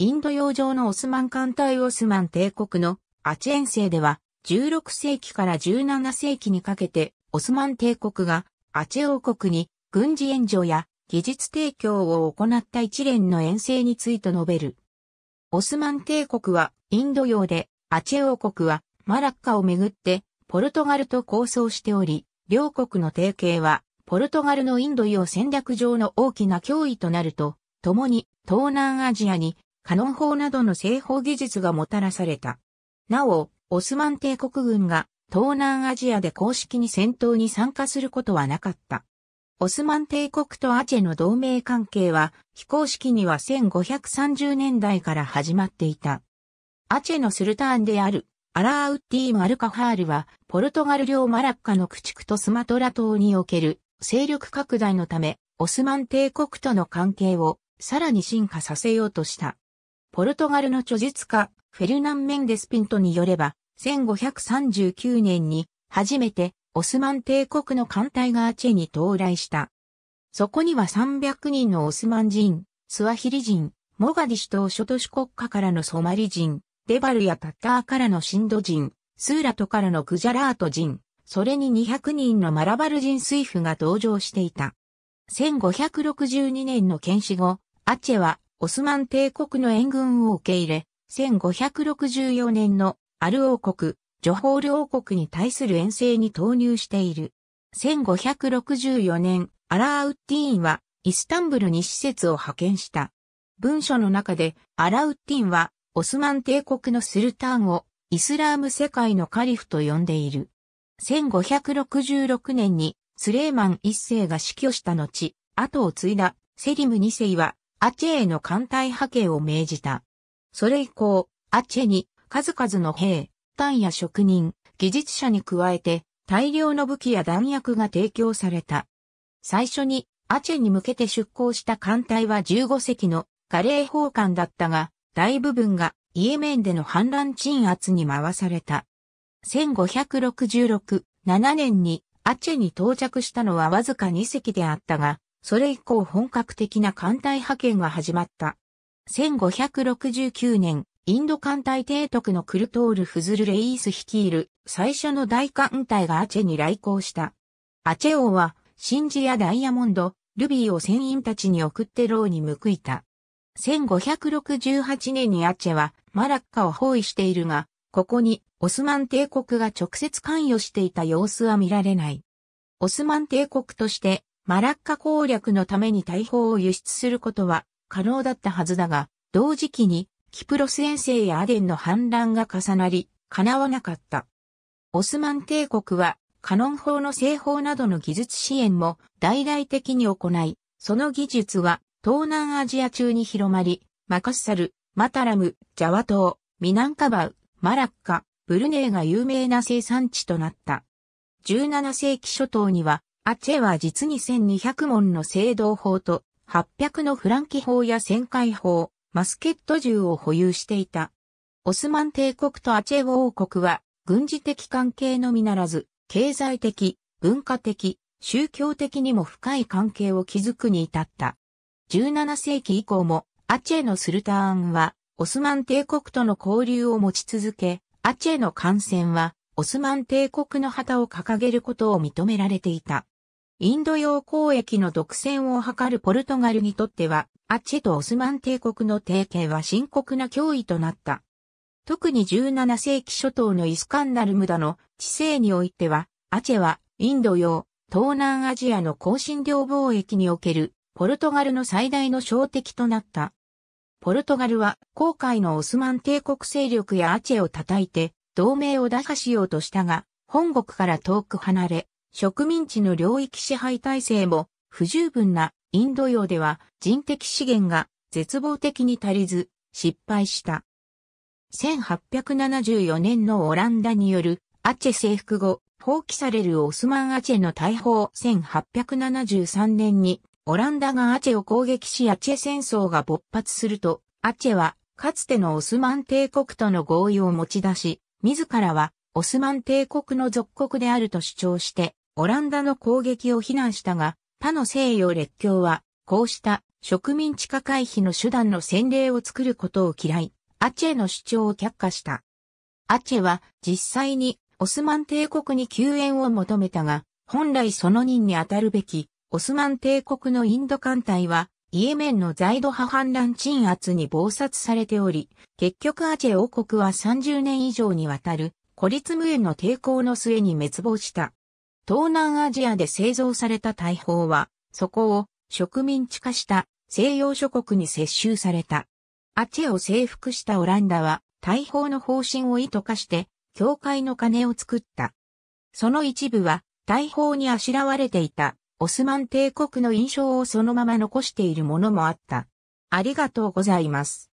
インド洋上のオスマン艦隊オスマン帝国のアチェン世では、16世紀から17世紀にかけて、オスマン帝国がアチェ王国に軍事援助や技術提供を行った一連の遠征について述べる。オスマン帝国はインド洋で、アチェ王国はマラッカをめぐってポルトガルと交渉しており、両国の提携はポルトガルのインド洋戦略上の大きな脅威となると、共に東南アジアにカノン砲などの製法技術がもたらされた。なお、オスマン帝国軍が東南アジアで公式に戦闘に参加することはなかった。オスマン帝国とアチェの同盟関係は非公式には1530年代から始まっていた。アチェのスルターンであるアラーウッディ・マルカハールはポルトガル領マラッカの駆逐とスマトラ島における勢力拡大のためオスマン帝国との関係をさらに進化させようとした。ポルトガルの著述家、フェルナン・メンデス・ピントによれば、1539年に初めてオスマン帝国の艦隊がアチェに到来した。そこには300人のオスマン人、スワヒリ人、モガディシュ島諸都市国家からのソマリ人、デバルやタッターからのシンド人、スーラトからのクジャラート人、それに200人のマラバル人水夫が登場していた。1562年の検視後、アチェはオスマン帝国の援軍を受け入れ、1564年のアル王国、ジョホール王国に対する遠征に投入している。1564年、アラーウッティーンはイスタンブルに施設を派遣した。文書の中でアラウッティンはオスマン帝国のスルターンをイスラーム世界のカリフと呼んでいる。1566年にスレーマン一世が死去した後、後を継いだセリム二世はアチェへの艦隊派遣を命じた。それ以降、アチェに数々の兵、艦や職人、技術者に加えて大量の武器や弾薬が提供された。最初にアチェに向けて出港した艦隊は15隻のガレー砲艦だったが、大部分がイエメンでの反乱鎮圧に回された。1566、7年にアチェに到着したのはわずか2隻であったが、それ以降本格的な艦隊派遣が始まった。1569年、インド艦隊提督のクルトール・フズル・レイース率いる最初の大艦隊がアチェに来航した。アチェ王は、シンジやダイヤモンド、ルビーを船員たちに送って牢に報いた。1568年にアチェはマラッカを包囲しているが、ここにオスマン帝国が直接関与していた様子は見られない。オスマン帝国としてマラッカ攻略のために大砲を輸出することは可能だったはずだが、同時期にキプロス遠征やアデンの反乱が重なり、叶わなかった。オスマン帝国はカノン砲の製法などの技術支援も大々的に行い、その技術は東南アジア中に広まり、マカッサル、マタラム、ジャワ島、ミナンカバウ、マラッカ、ブルネーが有名な生産地となった。17世紀初頭にはアチェは実に1200門の制動法と800のフランキ法や旋回法、マスケット銃を保有していた。オスマン帝国とアチェ王国は軍事的関係のみならず、経済的、文化的、宗教的にも深い関係を築くに至った。17世紀以降もアチェのスルターンはオスマン帝国との交流を持ち続け、アチェの艦船はオスマン帝国の旗を掲げることを認められていた。インド洋交易の独占を図るポルトガルにとっては、アチェとオスマン帝国の提携は深刻な脅威となった。特に17世紀初頭のイスカンダルムダの治世においては、アチェはインド洋、東南アジアの香辛料貿易におけるポルトガルの最大の標敵となった。ポルトガルは航海のオスマン帝国勢力やアチェを叩いて同盟を打破しようとしたが、本国から遠く離れ、植民地の領域支配体制も不十分なインド洋では人的資源が絶望的に足りず失敗した。1874年のオランダによるアチェ征服後、放棄されるオスマンアチェの大砲1873年にオランダがアチェを攻撃しアチェ戦争が勃発すると、アチェはかつてのオスマン帝国との合意を持ち出し、自らはオスマン帝国の属国であると主張して、オランダの攻撃を非難したが、他の西洋列強は、こうした植民地化回避の手段の先例を作ることを嫌い、アチェの主張を却下した。アチェは実際にオスマン帝国に救援を求めたが、本来その任に当たるべき、オスマン帝国のインド艦隊は、イエメンの在土派反乱鎮圧に暴殺されており、結局アチェ王国は30年以上にわたる、孤立無援の抵抗の末に滅亡した。東南アジアで製造された大砲は、そこを植民地化した西洋諸国に接収された。アチェを征服したオランダは、大砲の方針を意図化して、教会の鐘を作った。その一部は、大砲にあしらわれていた、オスマン帝国の印象をそのまま残しているものもあった。ありがとうございます。